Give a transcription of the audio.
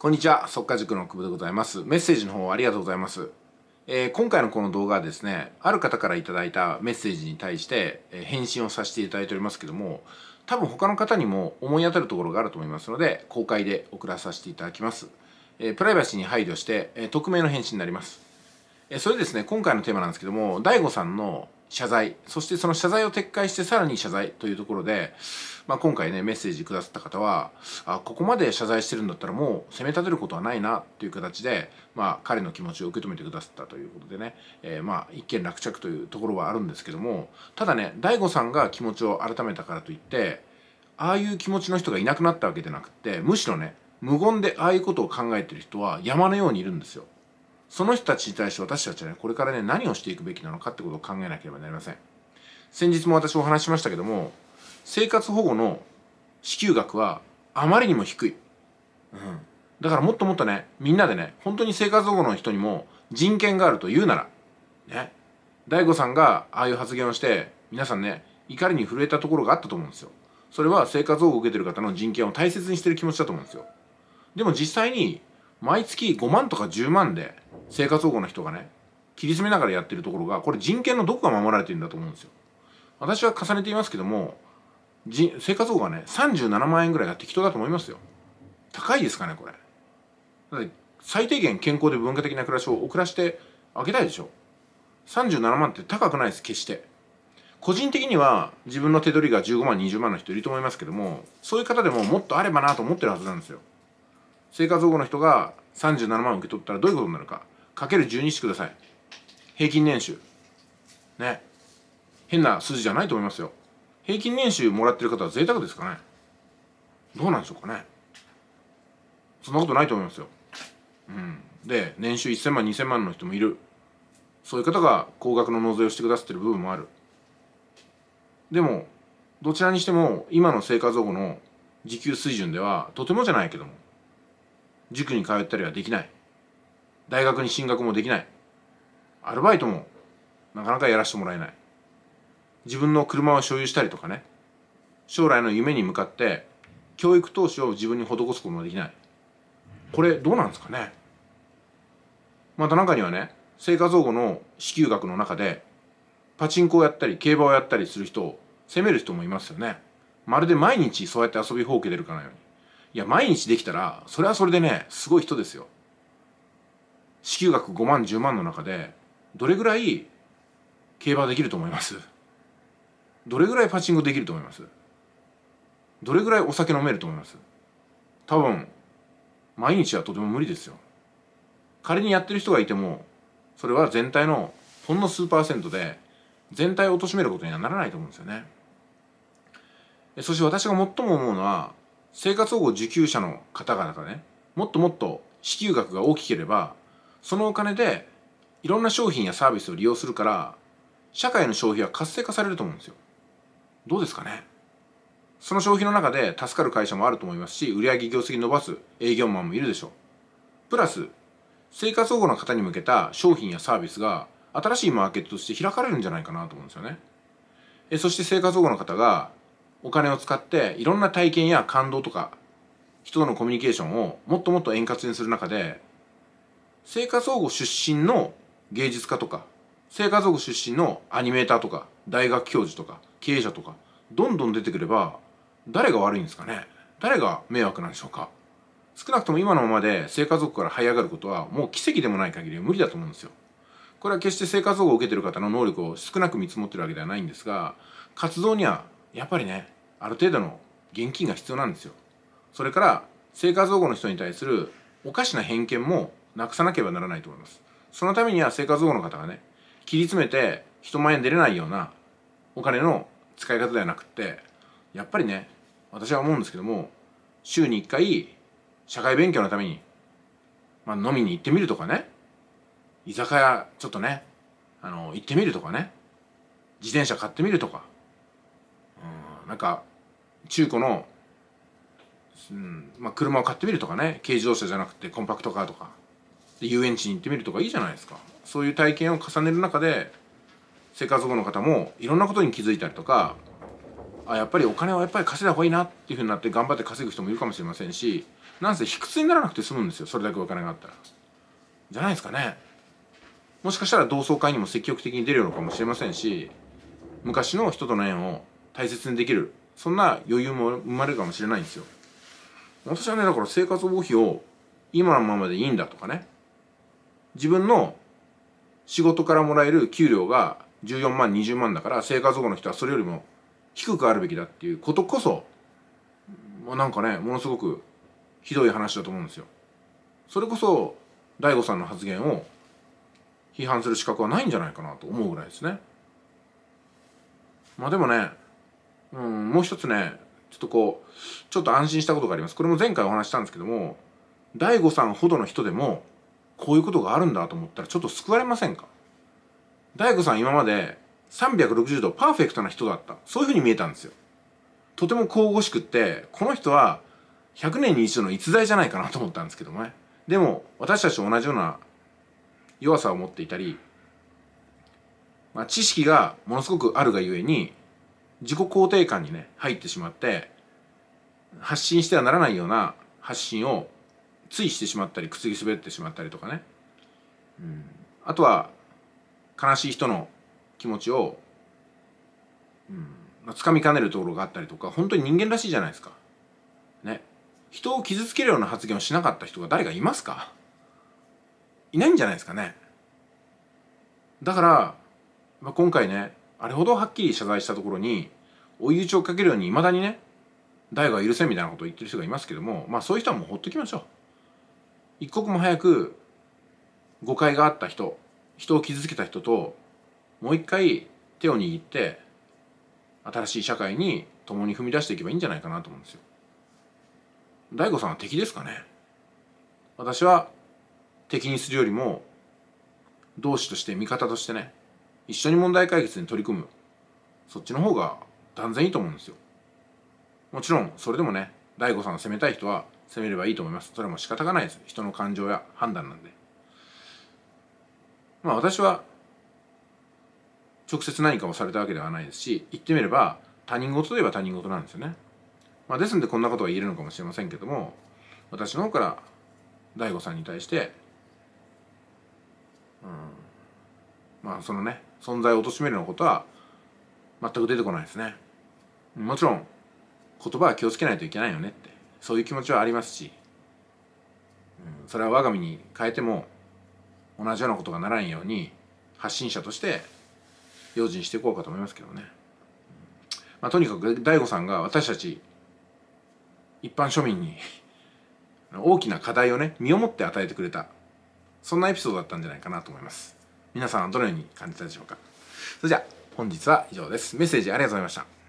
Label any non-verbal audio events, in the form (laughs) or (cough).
こんにちは、速稼塾の久保でございます。メッセージの方ありがとうございます。えー、今回のこの動画はですね、ある方から頂いたメッセージに対して、え返信をさせていただいておりますけども、多分他の方にも思い当たるところがあると思いますので、公開で送らさせていただきます。えー、プライバシーに配慮して、え匿名の返信になります。えそれですね、今回のテーマなんですけども、DAIGO さんの謝罪、そしてその謝罪を撤回してさらに謝罪というところで、まあ、今回ね、メッセージくださった方は、あ、ここまで謝罪してるんだったらもう責め立てることはないなという形で、まあ、彼の気持ちを受け止めてくださったということでね、えー、まあ、一件落着というところはあるんですけども、ただね、daigo さんが気持ちを改めたからといって、ああいう気持ちの人がいなくなったわけじゃなくて、むしろね、無言でああいうことを考えてる人は山のようにいるんですよ。その人たちに対して私たちはね、これからね、何をしていくべきなのかってことを考えなければなりません。先日も私お話しましたけども、生活保護の支給額はあまりにも低い。うん。だからもっともっとね、みんなでね、本当に生活保護の人にも人権があると言うなら、ね、大悟さんがああいう発言をして、皆さんね、怒りに震えたところがあったと思うんですよ。それは生活保護を受けてる方の人権を大切にしてる気持ちだと思うんですよ。でも実際に、毎月5万とか10万で生活保護の人がね切り詰めながらやってるところがこれ人権のどこが守られてるんだと思うんですよ。私は重ねていますけども生活保護がね37万円ぐらいが適当だと思いますよ。高いですかねこれ。最低限健康で文化的な暮らしを遅らしてあげたいでしょ。37万って高くないです決して。個人的には自分の手取りが15万20万の人いると思いますけどもそういう方でももっとあればなと思ってるはずなんですよ生活保護の人が37万受け取ったらどういうことになるかかける12してください平均年収ね変な数字じゃないと思いますよ平均年収もらってる方は贅沢ですかねどうなんでしょうかねそんなことないと思いますよ、うん、で年収1000万2000万の人もいるそういう方が高額の納税をしてくださってる部分もあるでもどちらにしても今の生活保護の時給水準ではとてもじゃないけども塾に通ったりはできない大学に進学もできないアルバイトもなかなかやらせてもらえない自分の車を所有したりとかね将来の夢に向かって教育投資を自分に施すこともできないこれどうなんですかねまた中にはね生活保護の支給額の中でパチンコをやったり競馬をやったりする人を責める人もいますよねまるで毎日そうやって遊びほうけてるかのようにいや毎日できたらそれはそれでねすごい人ですよ支給額5万10万の中でどれぐらい競馬できると思いますどれぐらいパチンコできると思いますどれぐらいお酒飲めると思います多分毎日はとても無理ですよ仮にやってる人がいてもそれは全体のほんの数パーセントで全体を貶めることにはならないと思うんですよねそして私が最も思うのは生活保護受給者の方々ねもっともっと支給額が大きければそのお金でいろんな商品やサービスを利用するから社会の消費は活性化されると思うんですよどうですかねその消費の中で助かる会社もあると思いますし売上業績伸ばす営業マンもいるでしょうプラス生活保護の方に向けた商品やサービスが新しいマーケットとして開かれるんじゃないかなと思うんですよねえそして生活保護の方がお金を使っていろんな体験や感動とか人とのコミュニケーションをもっともっと円滑にする中で生活保護出身の芸術家とか生活保護出身のアニメーターとか大学教授とか経営者とかどんどん出てくれば誰が悪いんですかね誰が迷惑なんでしょうか少なくとも今のままで生活保護から這い上がることはもう奇跡でもない限りは無理だと思うんですよ。これは決して生活保護を受けてる方の能力を少なく見積もってるわけではないんですが活動にはやっぱりねある程度の現金が必要なんですよ。それから生活保護の人に対するおかしな偏見もなくさなければならないと思いますそのためには生活保護の方がね切り詰めて人前に出れないようなお金の使い方ではなくってやっぱりね私は思うんですけども週に1回社会勉強のために、まあ、飲みに行ってみるとかね居酒屋ちょっとねあの行ってみるとかね自転車買ってみるとかうんなんか中古の、うんまあ、車を買ってみるとかね軽自動車じゃなくてコンパクトカーとか遊園地に行ってみるとかいいじゃないですかそういう体験を重ねる中で生活保護の方もいろんなことに気づいたりとかあやっぱりお金はやっぱり稼いだ方がいいなっていうふうになって頑張って稼ぐ人もいるかもしれませんしなんせ卑屈にならなくて済むんですよそれだけお金があったらじゃないですかねもしかしたら同窓会にも積極的に出るのかもしれませんし昔の人との縁を大切にできるそんな余裕も生まれるかもしれないんですよ私はねだから生活保護費を今のままでいいんだとかね自分の仕事からもらえる給料が14万20万だから生活保護の人はそれよりも低くあるべきだっていうことこそなんかねものすごくひどい話だと思うんですよ。それこそ大悟さんの発言を批判する資格はないんじゃないかなと思うぐらいですね。まあでもね、うん、もう一つねちょっとこうちょっと安心したことがあります。これも前回お話したんですけども大悟さんほどの人でもこういうことがあるんだと思ったらちょっと救われませんか大悟さん今まで360度パーフェクトな人だった。そういうふうに見えたんですよ。とても神々しくって、この人は100年に一度の逸材じゃないかなと思ったんですけどもね。でも、私たち同じような弱さを持っていたり、まあ、知識がものすごくあるがゆえに、自己肯定感にね、入ってしまって、発信してはならないような発信をついしてしまったり靴ぎ滑ってしまったりとかね、うん、あとは悲しい人の気持ちを、うんまあ、掴みかねるところがあったりとか本当に人間らしいじゃないですか。ね。人を傷つけるような発言をしなかった人が誰かいますかいないんじゃないですかね。だから、まあ、今回ねあれほどはっきり謝罪したところに追い打ちをかけるようにいまだにね誰が許せみたいなことを言ってる人がいますけどもまあそういう人はもうほっときましょう。一刻も早く誤解があった人人を傷つけた人ともう一回手を握って新しい社会に共に踏み出していけばいいんじゃないかなと思うんですよ。大悟さんは敵ですかね私は敵にするよりも同志として味方としてね一緒に問題解決に取り組むそっちの方が断然いいと思うんですよもちろんそれでもね大悟さんを責めたい人は攻めればいいと思います。それはもう仕方がないです。人の感情や判断なんで。まあ私は直接何かをされたわけではないですし、言ってみれば他人事といえば他人事なんですよね。まあですんでこんなことは言えるのかもしれませんけども、私の方から大悟さんに対して、うん、まあそのね、存在を貶めるようなことは全く出てこないですね。もちろん言葉は気をつけないといけないよねってそういう気持ちはありますし、うん、それは我が身に変えても同じようなことがならんように発信者として用心していこうかと思いますけどね、まあ、とにかく DAIGO さんが私たち一般庶民に (laughs) 大きな課題をね身をもって与えてくれたそんなエピソードだったんじゃないかなと思います皆さんはどのように感じたでしょうかそれじゃあ本日は以上ですメッセージありがとうございました